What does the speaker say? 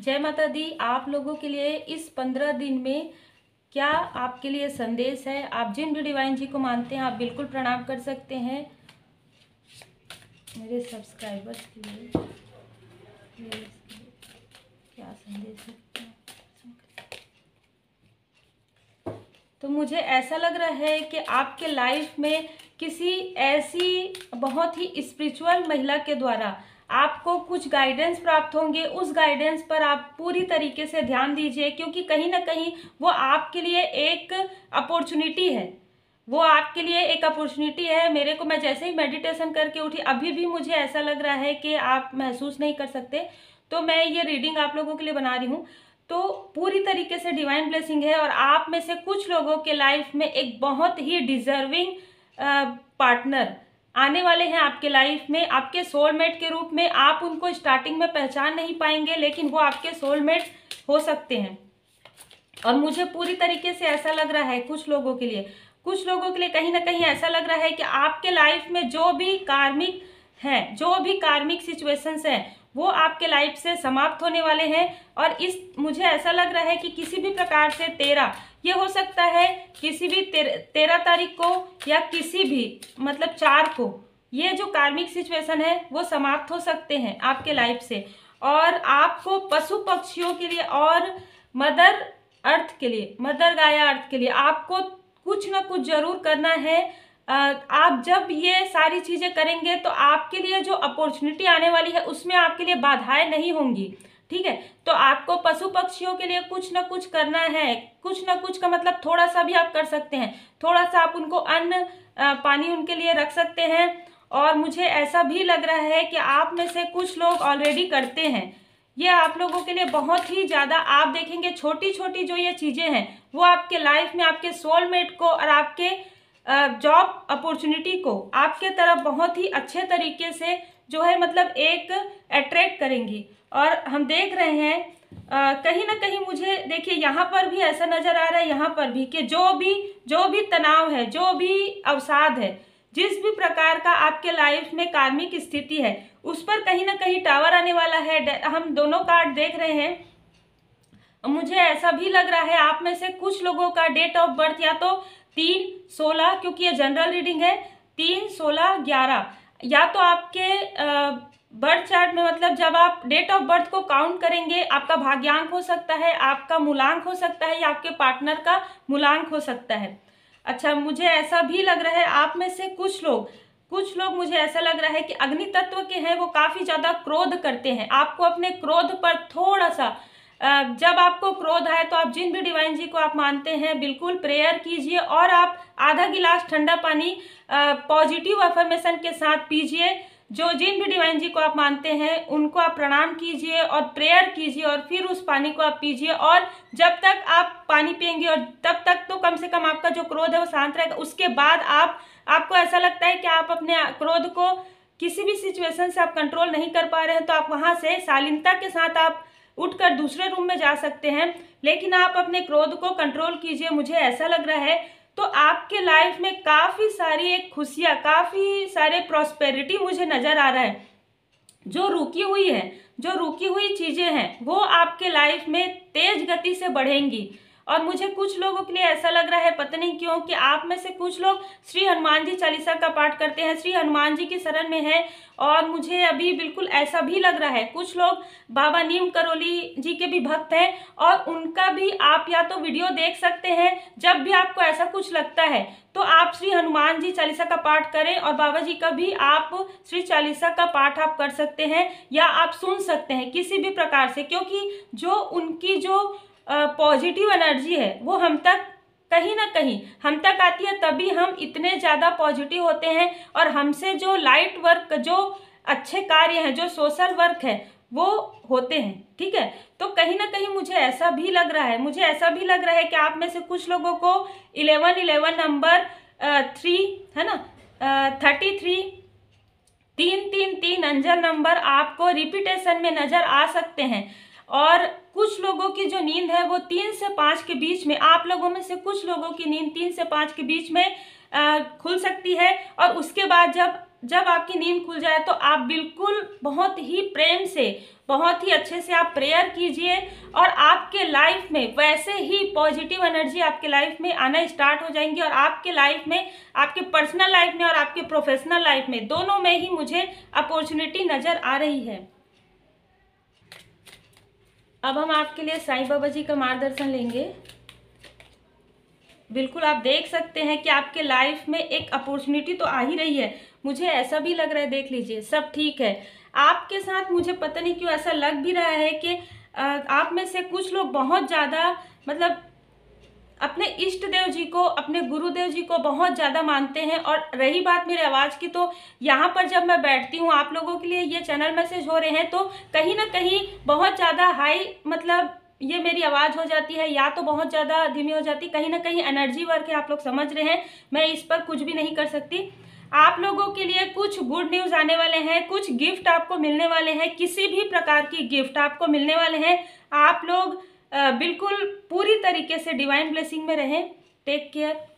जय माता दी आप लोगों के लिए इस पंद्रह दिन में क्या आपके लिए संदेश है आप जिन भी डिवाइन जी को मानते हैं आप बिल्कुल प्रणाम कर सकते हैं मेरे सब्सक्राइबर्स के लिए क्या संदेश है तो मुझे ऐसा लग रहा है कि आपके लाइफ में किसी ऐसी बहुत ही स्पिरिचुअल महिला के द्वारा आपको कुछ गाइडेंस प्राप्त होंगे उस गाइडेंस पर आप पूरी तरीके से ध्यान दीजिए क्योंकि कहीं ना कहीं वो आपके लिए एक अपॉर्चुनिटी है वो आपके लिए एक अपॉर्चुनिटी है मेरे को मैं जैसे ही मेडिटेशन करके उठी अभी भी मुझे ऐसा लग रहा है कि आप महसूस नहीं कर सकते तो मैं ये रीडिंग आप लोगों के लिए बना रही हूँ तो पूरी तरीके से डिवाइन ब्लेसिंग है और आप में से कुछ लोगों के लाइफ में एक बहुत ही डिजर्विंग पार्टनर आने वाले हैं आपके लाइफ में आपके सोलमेट के रूप में आप उनको स्टार्टिंग में पहचान नहीं पाएंगे लेकिन वो आपके सोलमेट हो सकते हैं और मुझे पूरी तरीके से ऐसा लग रहा है कुछ लोगों के लिए कुछ लोगों के लिए कहीं ना कहीं ऐसा लग रहा है कि आपके लाइफ में जो भी कार्मिक हैं जो भी कार्मिक सिचुएशंस हैं वो आपके लाइफ से समाप्त होने वाले हैं और इस मुझे ऐसा लग रहा है कि किसी भी प्रकार से तेरह ये हो सकता है किसी भी तेर, तेरह तारीख को या किसी भी मतलब चार को ये जो कार्मिक सिचुएशन है वो समाप्त हो सकते हैं आपके लाइफ से और आपको पशु पक्षियों के लिए और मदर अर्थ के लिए मदर गाया अर्थ के लिए आपको कुछ ना कुछ जरूर करना है आप जब ये सारी चीज़ें करेंगे तो आपके लिए जो अपॉर्चुनिटी आने वाली है उसमें आपके लिए बाधाएं नहीं होंगी ठीक है तो आपको पशु पक्षियों के लिए कुछ ना कुछ करना है कुछ ना कुछ का मतलब थोड़ा सा भी आप कर सकते हैं थोड़ा सा आप उनको अन्न पानी उनके लिए रख सकते हैं और मुझे ऐसा भी लग रहा है कि आप में से कुछ लोग ऑलरेडी करते हैं ये आप लोगों के लिए बहुत ही ज़्यादा आप देखेंगे छोटी छोटी जो ये चीज़ें हैं वो आपके लाइफ में आपके सोलमेट को और आपके जॉब अपॉर्चुनिटी को आपके तरफ बहुत ही अच्छे तरीके से जो है मतलब एक अट्रैक्ट करेंगी और हम देख रहे हैं आ, कहीं ना कहीं मुझे देखिए यहाँ पर भी ऐसा नज़र आ रहा है यहाँ पर भी कि जो भी जो भी तनाव है जो भी अवसाद है जिस भी प्रकार का आपके लाइफ में कार्मिक स्थिति है उस पर कहीं ना कहीं टावर आने वाला है हम दोनों कार्ड देख रहे हैं मुझे ऐसा भी लग रहा है आप में से कुछ लोगों का डेट ऑफ बर्थ या तो तीन सोलह क्योंकि ये जनरल रीडिंग है तीन सोलह ग्यारह या तो आपके बर्थ चार्ट में मतलब जब आप डेट ऑफ बर्थ को काउंट करेंगे आपका भाग्यांक हो सकता है आपका मूलांक हो सकता है या आपके पार्टनर का मूलांक हो सकता है अच्छा मुझे ऐसा भी लग रहा है आप में से कुछ लोग कुछ लोग मुझे ऐसा लग रहा है कि अग्नि तत्व के हैं वो काफ़ी ज़्यादा क्रोध करते हैं आपको अपने क्रोध पर थोड़ा सा जब आपको क्रोध आए तो आप जिन भी डिवाइन जी को आप मानते हैं बिल्कुल प्रेयर कीजिए और आप आधा गिलास ठंडा पानी पॉजिटिव अफर्मेशन के साथ पीजिए जो जिन भी डिवाइन जी को आप मानते हैं उनको आप प्रणाम कीजिए और प्रेयर कीजिए और फिर उस पानी को आप पीजिए और जब तक आप पानी पियेंगे और तब तक तो कम से कम आपका जो क्रोध है वो शांत रहेगा उसके बाद आप आपको ऐसा लगता है कि आप अपने क्रोध को किसी भी सिचुएशन से आप कंट्रोल नहीं कर पा रहे हैं तो आप वहाँ से शालीनता के साथ आप उठकर दूसरे रूम में जा सकते हैं लेकिन आप अपने क्रोध को कंट्रोल कीजिए मुझे ऐसा लग रहा है तो आपके लाइफ में काफ़ी सारी एक खुशियाँ काफ़ी सारे प्रॉस्पेरिटी मुझे नज़र आ रहा है जो रुकी हुई है जो रुकी हुई चीज़ें हैं वो आपके लाइफ में तेज गति से बढ़ेंगी और मुझे कुछ लोगों के लिए ऐसा लग रहा है पता नहीं क्यों कि आप में से कुछ लोग श्री हनुमान जी चालीसा का पाठ करते हैं श्री हनुमान जी की शरण में है और मुझे अभी बिल्कुल ऐसा भी लग रहा है कुछ लोग बाबा नीम करोली जी के भी भक्त हैं और उनका भी आप या तो वीडियो देख सकते हैं जब भी आपको ऐसा कुछ लगता है तो आप श्री हनुमान जी चालीसा का पाठ करें और बाबा जी का भी आप श्री चालीसा का पाठ आप कर सकते हैं या आप सुन सकते हैं किसी भी प्रकार से क्योंकि जो उनकी जो पॉजिटिव एनर्जी है वो हम तक कहीं ना कहीं हम तक आती है तभी हम इतने ज़्यादा पॉजिटिव होते हैं और हमसे जो लाइट वर्क जो अच्छे कार्य हैं जो सोशल वर्क है वो होते हैं ठीक है तो कहीं ना कहीं मुझे ऐसा भी लग रहा है मुझे ऐसा भी लग रहा है कि आप में से कुछ लोगों को इलेवन इलेवन नंबर थ्री है ना थर्टी थ्री तीन तीन तीन अंजल नंबर आपको रिपीटेशन में नज़र आ सकते हैं और कुछ लोगों की जो नींद है वो तीन से पाँच के बीच में आप लोगों में से कुछ लोगों की नींद तीन से पाँच के बीच में आ, खुल सकती है और उसके बाद जब जब आपकी नींद खुल जाए तो आप बिल्कुल बहुत ही प्रेम से बहुत ही अच्छे से आप प्रेयर कीजिए और आपके लाइफ में वैसे ही पॉजिटिव एनर्जी आपके लाइफ में आना स्टार्ट हो जाएंगी और आपके लाइफ में आपके पर्सनल लाइफ में और आपके प्रोफेशनल लाइफ में दोनों में ही मुझे अपॉर्चुनिटी नज़र आ रही है अब हम आपके लिए साईं बाबा जी का मार्गदर्शन लेंगे बिल्कुल आप देख सकते हैं कि आपके लाइफ में एक अपॉर्चुनिटी तो आ ही रही है मुझे ऐसा भी लग रहा है देख लीजिए सब ठीक है आपके साथ मुझे पता नहीं क्यों ऐसा लग भी रहा है कि आप में से कुछ लोग बहुत ज़्यादा मतलब जी को अपने गुरुदेव जी को बहुत ज़्यादा मानते हैं और रही बात मेरे आवाज़ की तो यहाँ पर जब मैं बैठती हूँ आप लोगों के लिए ये चैनल मैसेज हो रहे हैं तो कहीं ना कहीं बहुत ज़्यादा हाई मतलब ये मेरी आवाज़ हो जाती है या तो बहुत ज़्यादा धीमी हो जाती कहीं ना कहीं एनर्जी वर्क है आप लोग समझ रहे हैं मैं इस पर कुछ भी नहीं कर सकती आप लोगों के लिए कुछ गुड न्यूज़ आने वाले हैं कुछ गिफ्ट आपको मिलने वाले हैं किसी भी प्रकार की गिफ्ट आपको मिलने वाले हैं आप लोग बिल्कुल पूरी तरीके से डिवाइन ब्लेसिंग में रहें Take care.